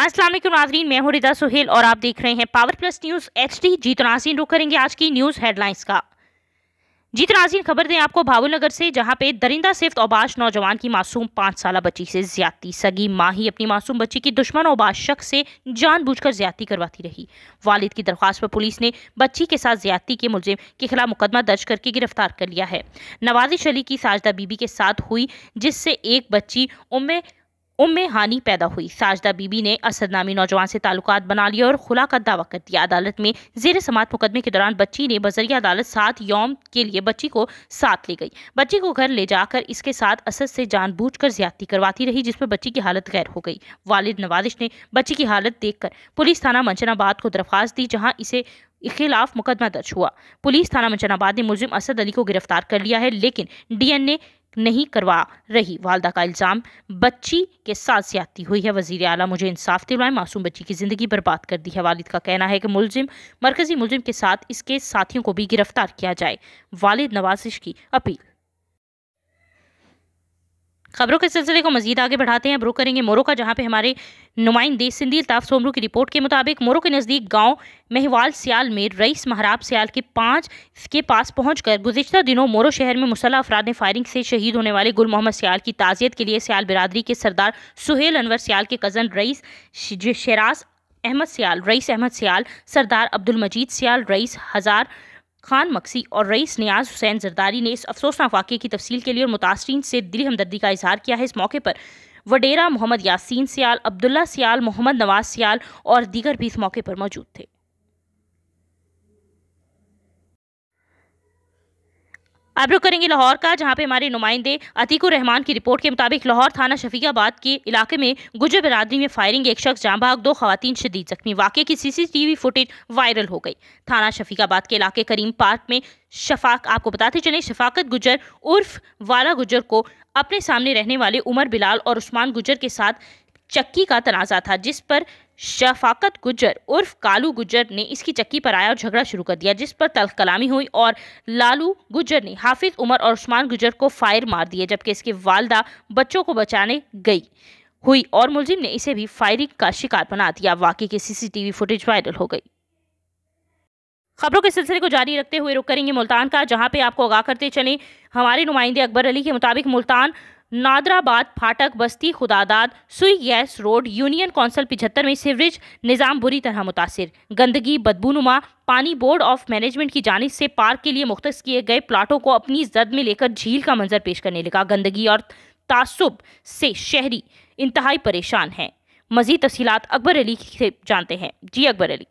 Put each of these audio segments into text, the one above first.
असलम नाजरीन मैं हूँ रिदा सुहेल और आप देख रहे हैं power plus news H D जीत नाजीन रुख करेंगे आज की न्यूज़ हेडलाइंस का जीत नाजीन खबर दें आपको भावनगर से जहां पे दरिंदा सिफ्त ओबाश नौजवान की मासूम पाँच साल बच्ची से ज्यादती सगी माँ ही अपनी मासूम बच्ची की दुश्मन ओबाश शख्स से जानबूझकर ज्यादती करवाती रही वालिद की दरख्वास्त पर पुलिस ने बच्ची के साथ ज्यादती के मुलजिम के खिलाफ मुकदमा दर्ज करके गिरफ्तार कर लिया है नवाजिश अली की साजदा बीबी के साथ हुई जिससे एक बच्ची उम्र उम में हानि पैदा हुई साजदा बीबी ने असद नामी नौजवान से ताल्लुकात बना लिया और खुला का दावा कर दिया अदालत में जेर समात मुकदमे के दौरान बच्ची ने बजरिया अदालत साथ यौम के लिए बच्ची को साथ ले गई बच्ची को घर ले जाकर इसके साथ असद से जानबूझकर ज्यादती करवाती रही जिस पर बच्ची की हालत गैर हो गई वालिद नवाजिश ने बच्ची की हालत कर पुलिस थाना मंचनाबाद को दरख्वास्त दी जहाँ इसे खिलाफ मुकदमा दर्ज हुआ पुलिस थाना मंचनाबाद ने मुजिम असद अली को गिरफ्तार कर लिया है लेकिन ए नहीं करवा रही वालदा का इल्ज़ाम बच्ची के साथ ज्यादती हुई है वजीर अला मुझे इंसाफ दिलवाए मासूम बच्ची की ज़िंदगी बर्बाद कर दी है वालिद का कहना है कि मुलजिम मरकज़ी मुलजिम के साथ इसके साथियों को भी गिरफ्तार किया जाए वालिद नवाजिश की अपील खबरों के सिलसिले को मजीद आगे बढ़ाते हैं ब्रो करेंगे मोरो का जहाँ पे हमारे नुमाइंदे सिंधी अल्ताफ सोमरू की रिपोर्ट के मुताबिक मोरो के नज़दीक गांव महवाल सियाल में रईस महराब सियाल के पाँच के पास पहुँच कर गुजशत दिनों मोरो शहर में मुसल्ह अफराद ने फायरिंग से शहीद होने वाले गुल मोहम्मद सियाल की ताज़ियत के लिए सियाल बिरादरी के सरदार सुहेल अनवर सियाल के कज़न रईस शराज अहमद सियाल रईस अहमद सियाल सरदार अब्दुल मजीद सियाल रईस हज़ार खान मक्सी और रईस नियाज हुसैन जरदारी ने इस अफसोसनाक वाक्य की तफसील के लिए और मुतासरी से दिली हमदर्दी का इजहार किया है इस मौके पर वडेरा मोहम्मद यासीन सियाल अब्दुल्ला सियाल मोहम्मद नवाज सियाल और दीगर भी इस मौके पर मौजूद थे अब रुक करेंगे लाहौर का जहाँ पे हमारे नुमाइंदे अतीकुर रहमान की रिपोर्ट के मुताबिक लाहौर थाना शफीकाबाद के इलाके में गुजर बरादरी में फायरिंग एक शख्स जामबाग दो खातन शदीद जख्मी वाक़े की सीसीटीवी फुटेज वायरल हो गई थाना शफीकाबाद के इलाके करीम पार्क में शफाक आपको बताते चले शफाकत गुजर उर्फ वाला गुजर को अपने सामने रहने वाले उमर बिलाल और उस्मान गुजर के साथ चक्की का तनाज़ा था जिस पर शफाकत गुजर उर्फ कालू गुजर ने इसकी चक्की पर आया और झगड़ा शुरू कर दिया जिस पर तल कलामी हुई और लालू गुजर ने हाफिज उमर और उस्मान गुजर को फायर मार दिए जबकि इसकी वालदा बच्चों को बचाने गई हुई और मुलजिम ने इसे भी फायरिंग का शिकार बना दिया वाकई की सीसीटीवी फुटेज वायरल हो गई खबरों के सिलसिले को जारी रखते हुए रुक करेंगे मुल्तान का जहां पे आपको आगाह करते चले हमारे नुमाइंदे अकबर अली के मुताबिक मुल्तान नादराबाद फाटक बस्ती खुदादाद सुई गैस रोड यूनियन कौंसल पिछहत्तर में सीवरेज निज़ाम बुरी तरह मुतासर गंदगी बदबूनुमा पानी बोर्ड ऑफ मैनेजमेंट की जानब से पार्क के लिए मुख्त किए गए प्लाटों को अपनी जद में लेकर झील का मंजर पेश करने लगा गंदगी और तासुब से शहरी इंतहाई परेशान हैं मजीद तफसीत अकबर अली से जानते हैं जी अकबर अली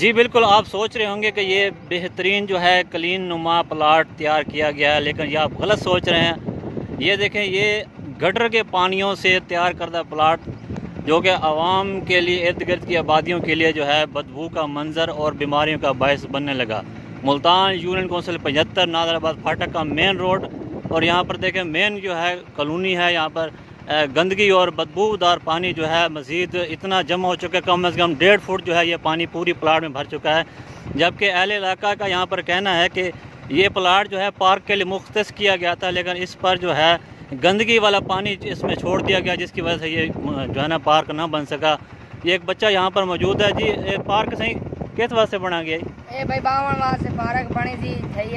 जी बिल्कुल आप सोच रहे होंगे कि ये बेहतरीन जो है क्लीन नुमा प्लाट तैयार किया गया है लेकिन ये आप गलत सोच रहे हैं ये देखें ये गटर के पानियों से तैयार करदा प्लाट जो कि आवाम के लिए इर्द गिर्द की आबादियों के लिए जो है बदबू का मंजर और बीमारियों का बायस बनने लगा मुल्तान यूनियन कौंसिल पचहत्तर नादराबाद फाटक का मेन रोड और यहाँ पर देखें मेन जो है कॉलोनी है यहाँ पर गंदगी और बदबूदार पानी जो है मज़ीद इतना जमा हो चुका है कम अज़ कम डेढ़ फुट जो है ये पानी पूरी प्लाट में भर चुका है जबकि अहल इलाका का यहाँ पर कहना है कि ये प्लाट जो है पार्क के लिए मुख्त किया गया था लेकिन इस पर जो है गंदगी वाला पानी इसमें छोड़ दिया गया जिसकी वजह से ये जो है ना पार्क ना बन सका ये एक बच्चा यहाँ पर मौजूद है जी पार्क सही किस वजह से बना गया ए भाई बावन पार्क बनी थी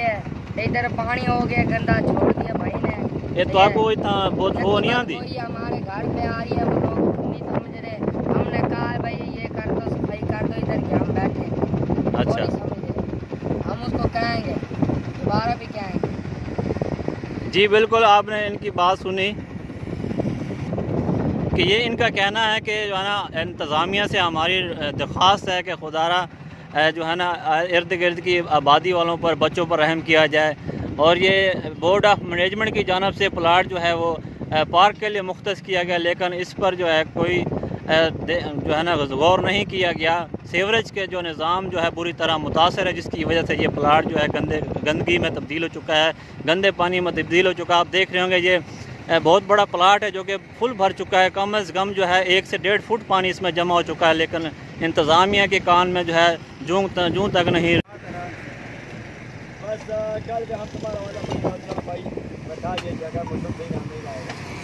इधर पानी हो गया गंदा छोड़ दिया भाई ने ये तो आपको इतना बहुत वो नहीं आती हमारे घर पे आ रही है वो लोग नहीं समझ रहे हमने कहा भाई ये कर दो सफाई कर दो इधर के हम बैठे अच्छा हम उसको कहेंगे दोबारा भी कहेंगे जी बिल्कुल आपने इनकी बात सुनी कि ये इनका कहना है कि जो है ना इंतज़ामिया से हमारी दरख्वास्त है कि खुदारा जो है ना इर्द गिर्द की आबादी वालों पर बच्चों पर रहम किया जाए और ये बोर्ड ऑफ मैनेजमेंट की जानब से प्लाट जो है वो पार्क के लिए मुख्त किया गया लेकिन इस पर जो है कोई जो है ना गौर नहीं किया गया सीवरेज के जो निज़ाम जो है बुरी तरह मुतासर है जिसकी वजह से ये प्लाट जो है गंदे गंदगी में तब्दील हो चुका है गंदे पानी में तब्दील हो चुका है आप देख रहे होंगे ये बहुत बड़ा प्लाट है जो कि फुल भर चुका है कम अज़ कम जो है एक से डेढ़ फुट पानी इसमें जमा हो चुका है लेकिन इंतज़ामिया के कान में जो है जूँ जूँ तक नहीं कल हम तुम्हारा वाला भाई बता ये जगह मुझे नहीं लाएगा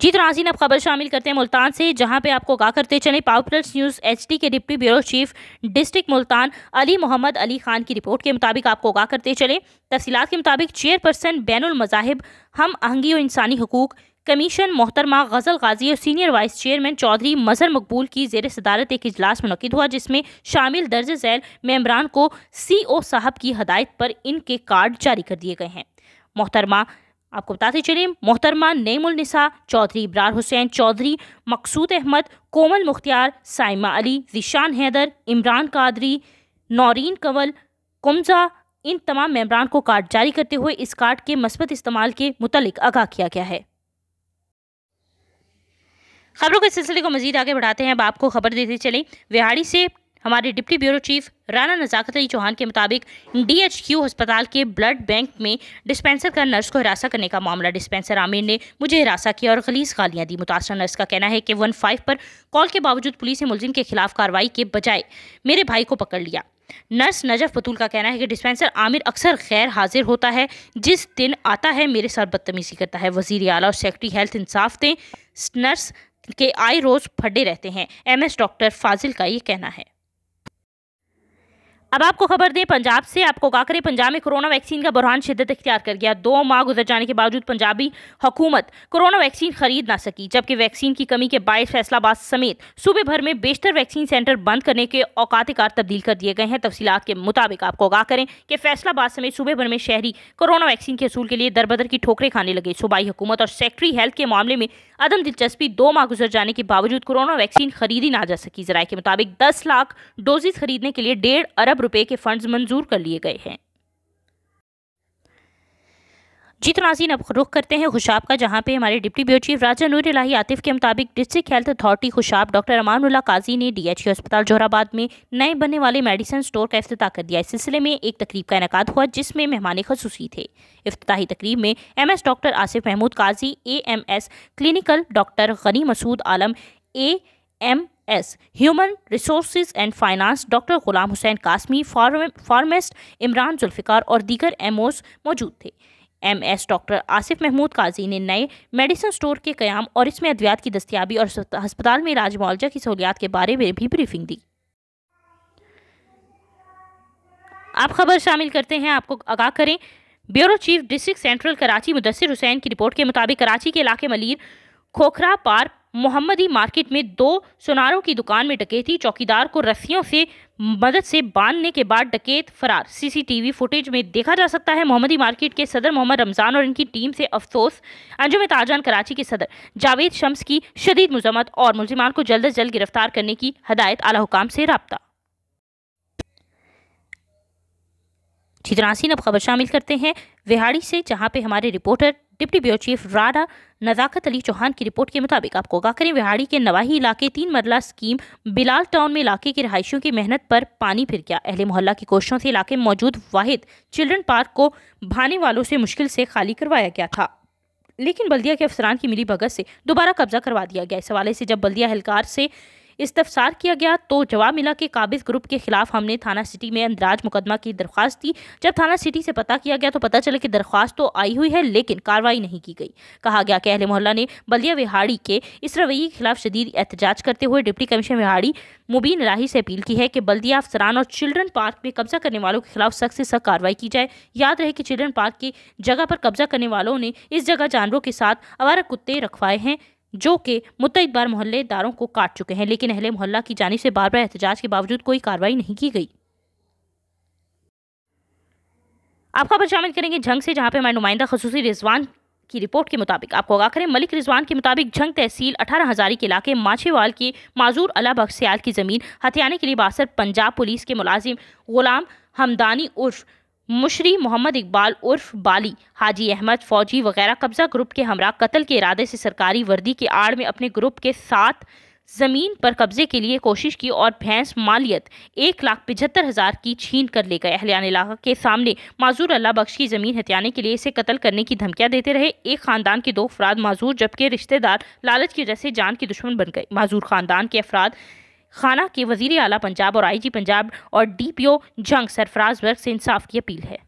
जीत नाजीन अब खबर शामिल करते हैं मुल्तान से जहां पे आपको गा करते चले पावर न्यूज़ एचडी के deputy bureau chief district Multan Ali Mohammad Ali Khan की रिपोर्ट के मुताबिक आपको गा करते चले तफसीत के मुताबिक चेयरपर्सन बैन मज़ाहिब हम आहंगी और इंसानी हकूक़ कमीशन मोहतरमा गज़ल गाजी और senior vice chairman Chaudhry Mazhar Maqbool की जेर सदारत एक इजलास मनद हुआ जिसमें शामिल दर्ज झैल मेम्बरान को सी ओ साहब की हदायत पर इनके कार्ड जारी कर दिए गए हैं मोहतरमा आपको बताते चलें मोहतरमा नईमसा चौधरी इब्रार हुसैन चौधरी मकसूद अहमद कोमल मुख्तियार साइमा अली रिशान हैदर इमरान कादरी नौरीन कंवल कुमजा इन तमाम मेम्बरान को कार्ड जारी करते हुए इस कार्ड के मस्बत इस्तेमाल के मुतलिक आगाह किया गया है खबरों के सिलसिले को मजीद आगे बढ़ाते हैं अब आपको खबर देते चले विहाड़ी से हमारे deputy bureau chief Rana Nazakat Ali Chauhan के मुताबिक डीएचक्यू अस्पताल के ब्लड बैंक में डिस्पेंसर का नर्स को हिरासा करने का मामला डिस्पेंसर आमिर ने मुझे हिरासा किया और खलीस गालियाँ दी मुतासर नर्स का कहना है कि वन फाइव पर कॉल के बावजूद पुलिस ने मुलजिम के खिलाफ कार्रवाई के बजाय मेरे भाई को पकड़ लिया नर्स नजफ बतूल का कहना है कि डिस्पेंसर आमिर अक्सर खैर हाजिर होता है जिस दिन आता है मेरे साथ बदतमीजी करता है वजीर अला और सेक्रेटरी हेल्थ इंसाफ दें नर्स के आए रोज़ फटे रहते हैं एमएस डॉक्टर फाजिल का ये कहना है अब आपको खबर दें पंजाब से आपको काकरे पंजाब में कोरोना वैक्सीन का बुरहान शिदत इख्तियार कर गया दो माह गुजर जाने के बावजूद पंजाबी हुकूमत कोरोना वैक्सीन खरीद ना सकी जबकि वैक्सीन की कमी के बायस फैसलाबाद समेत सूबे भर में बेशतर वैक्सीन सेंटर बंद करने के औकात कार तब्दील कर दिए गए हैं तफसीत के मुताबिक आपको आगाह करें कि फैसलाबाद समेत सूबे भर में शहरी कोरोना वैक्सीन के असूल के लिए दरबदर की ठोकरें खाने लगे सूबाई हुकूमत और सेक्ट्री हेल्थ के मामले में अदम दिलचस्पी दो माह गुजर जाने के बावजूद कोरोना वैक्सीन खरीदी ना जा सकी जराये के मुताबिक दस लाख डोजेज खरीदने के लिए डेढ़ अरब रुपये के फंड मंजूर कर लिए गए हैं तो नाजीन अब रुख करते हैं खुशाब का जहाँ पे हमारे deputy bureau chief Raja Noor Ilahi Atif के मुताबिक district health authority Khushab doctor Amanullah Qazi ने डीएचयू अस्पताल जोहराबाद में नए बनने वाले मेडिसिन स्टोर का अफ्ताह कर दिया इस सिलसिले में एक तकरीब का इनका हुआ जिसमें मेहमान खसूसी थे अफ्ताही तकरीब में M S doctor Asif Mahmood Qazi A M S clinical doctor Ghani Masood Alam A M S human resource and finance doctor Ghulam Hussain Qasmi pharmacist Imran Zulfiqar और दीगर ओज़ मौजूद थे एमएस डॉक्टर आसिफ महमूद काजी ने नए मेडिसिन स्टोर के क्याम और इसमें अद्वियात की दस्तियाबी और अस्पताल में इलाज मुआवजा की सहूलियात के बारे में भी ब्रीफिंग दी आप खबर शामिल करते हैं आपको आगाह करें bureau chief district central Karachi Mudassar Hussain की रिपोर्ट के मुताबिक कराची के इलाके मलिर खोखरा पार मोहम्मदी मार्केट में दो सोनारों की दुकान में डकैती चौकीदार को रस्सियों से मदद से बांधने के बाद डकैत फरार सीसीटीवी फुटेज में देखा जा सकता है मोहम्मदी मार्केट के सदर मोहम्मद रमजान और इनकी टीम से अफसोस अंजुम ताजान कराची के सदर जावेद शम्स की शदीद मजम्मत और मुलजिमान को जल्द अज जल्द गिरफ्तार करने की हदायत आला हुकाम से रबता चित्रांसी अब खबर शामिल करते हैं विहाड़ी से जहाँ पे हमारे reporter deputy bureau chief Rana Nazakat Ali Chauhan की रिपोर्ट के मुताबिक आपको आगाह करें विहाड़ी के नवाही इलाके तीन मरला स्कीम बिलाल टाउन में इलाके की रहायशियों की मेहनत पर पानी फिर गया अहले मोहल्ला की कोशिशों से इलाके में मौजूद वाहिद चिल्ड्रन पार्क को भाने वालों से मुश्किल से खाली करवाया गया था लेकिन बल्दिया के अफसरान की मिली भगत से दोबारा कब्जा करवा दिया गया इस हवाले से जब बल्दिया एहलकार से इस्तफसार किया गया तो जवाब मिला कि काबिज ग्रुप के खिलाफ हमने थाना सिटी में अंदराज मुकदमा की दरख्वास्त दी जब थाना सिटी से पता किया गया तो पता चला कि दरख्वास्त तो आई हुई है लेकिन कार्रवाई नहीं की गई कहा गया कि अहले मोहल्ला ने बलिया विहाड़ी के इस रवैये के खिलाफ शदीद एहतजाज करते हुए डिप्टी कमिश्नर विहाड़ी मुबीन राही से अपील की है कि बल्दिया अफसरान और चिल्ड्रन पार्क में कब्जा करने वालों के खिलाफ सख्त से सख्त कार्रवाई की जाए याद रहे कि चिल्ड्रन पार्क की जगह पर कब्जा करने वालों ने इस जगह जानवरों के साथ अवारा कुत्ते रखवाए हैं जो कि मुतद बार मोहल्लेदारों को काट चुके हैं लेकिन अहले मोहल्ला की जानी से बार बार एहतजाज के बावजूद कोई कार्रवाई नहीं की गई आप खबर शामिल करेंगे झंग से जहां पे हमारे नुमाइंदा खसूसी रिजवान की रिपोर्ट के मुताबिक आपको आगा करें मलिक रिजवान के मुताबिक झंग तहसील अठारह हज़ारी के इलाके माछेवाल के माजूर अला बख्सियाल की ज़मीन हथियाने के लिए बासर पंजाब पुलिस के मुलाजिम गुलाम हमदानी उर्फ मुशरी मोहम्मद इकबाल उर्फ बाली हाजी अहमद फौजी वगैरह कब्जा ग्रुप के हमरा कत्ल के इरादे से सरकारी वर्दी के आड़ में अपने ग्रुप के साथ ज़मीन पर कब्जे के लिए कोशिश की और भैंस मालियत एक लाख पिछहत्तर हज़ार की छीन कर ले गए अहलियान इलाका के सामने माजूर अल्लाह बख्श की ज़मीन हथियाने के लिए इसे कत्ल करने की धमकियाँ देते रहे एक ख़ानदान के दो अफराद माजूर जबकि रिश्तेदार लालच की वजह से जान की दुश्मन बन गए माजूर ख़ानदान के अफराद खाना के वजीर अला पंजाब और आईजी पंजाब और डीपीओ जंग सरफराज वर्ग से इंसाफ की अपील है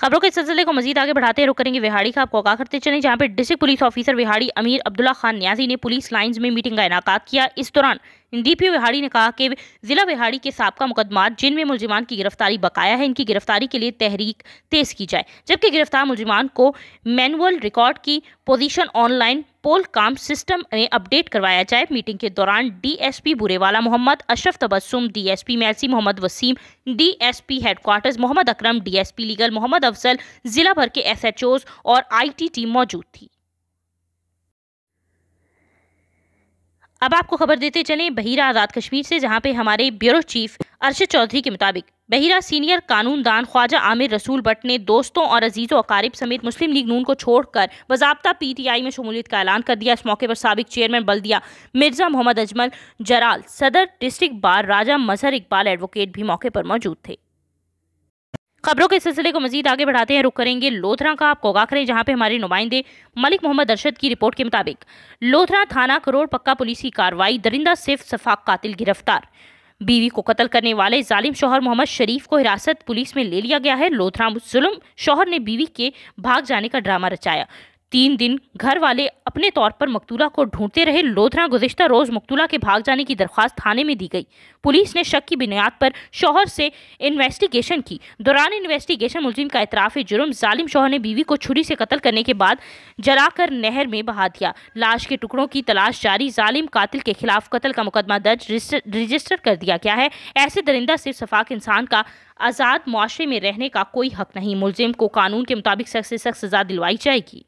खबरों के सिलसिले को मजीद आगे बढ़ाते हैं रुक करेंगे विहाड़ी का आपको आगा करते चले जहाँ पर डिस्ट्रिक्ट पुलिस ऑफिसर विहाड़ी अमीर अब्दुल्ला खान न्याजी ने पुलिस लाइन्स में मीटिंग का इनका किया इस दौरान पी विहाड़ी ने कहा कि जिला विहाड़ी के सबका मुकदमा जिनमें मुलजिमान की गिरफ्तारी बकाया है इनकी गिरफ्तारी के लिए तहरीक तेज की जाए जबकि गिरफ्तार मुलजिमान को मैनुअल रिकॉर्ड की पोजीशन ऑनलाइन पोल काम सिस्टम में अपडेट करवाया जाए मीटिंग के दौरान DSP Burewala Mohammad Ashraf Tabassum DSP Mailsi Mohammad Waseem DSP headquarters Mohammad Akram DSP legal Mohammad Afzal जिला भर के एसएचओज और आईटी टीम मौजूद थी अब आपको खबर देते चलें बहिरा आज़ाद कश्मीर से जहां पे हमारे ब्यूरो चीफ अरशद चौधरी के मुताबिक बहिरा सीनियर कानून दान ख्वाजा आमिर रसूल भट्ट ने दोस्तों और अजीज़ों अकारिब समेत मुस्लिम लीग नून को छोड़कर बजाबता पीटीआई में शमूलियत का ऐलान कर दिया इस मौके पर सबक चेयरमैन बल्दिया मिर्ज़ा मोहम्मद अजमल जराल सदर district bar Raja Mazhar Iqbal advocate भी मौके पर मौजूद थे खबरों के सिलसिले को मजीद आगे बढ़ाते हैं रुक करेंगे लोथरा का आपको करें जहां पे हमारे नुमाइंदे मलिक मोहम्मद अरशद की रिपोर्ट के मुताबिक लोथरा थाना करोड़ पक्का पुलिस की कार्रवाई दरिंदा सिर्फ सफाक कातिल गिरफ्तार बीवी को कत्ल करने वाले जालिम शोहर मोहम्मद शरीफ को हिरासत पुलिस में ले लिया गया है लोथरा जुल्म शोहर ने बीवी के भाग जाने का ड्रामा रचाया तीन दिन घर वाले अपने तौर पर मकतूला को ढूंढते रहे लोधरा गुजशत रोज मकतूला के भाग जाने की दरख्वास्त थाने में दी गई पुलिस ने शक की बुनियाद पर शोहर से इन्वेस्टिगेशन की दौरान इन्वेस्टिगेशन मुलजिम का इतराफ़ जुर्म जालिम शोहर ने बीवी को छुरी से कत्ल करने के बाद जलाकर नहर में बहा दिया लाश के टुकड़ों की तलाश जारी जालिम कातिल के खिलाफ कत्ल का मुकदमा दर्ज रजिस्टर कर दिया गया है ऐसे दरिंदा सिर्फ सफाक इंसान का आज़ाद माशरे में रहने का कोई हक नहीं मुलजिम को कानून के मुताबिक सख्त से सख्त सजा दिलवाई जाएगी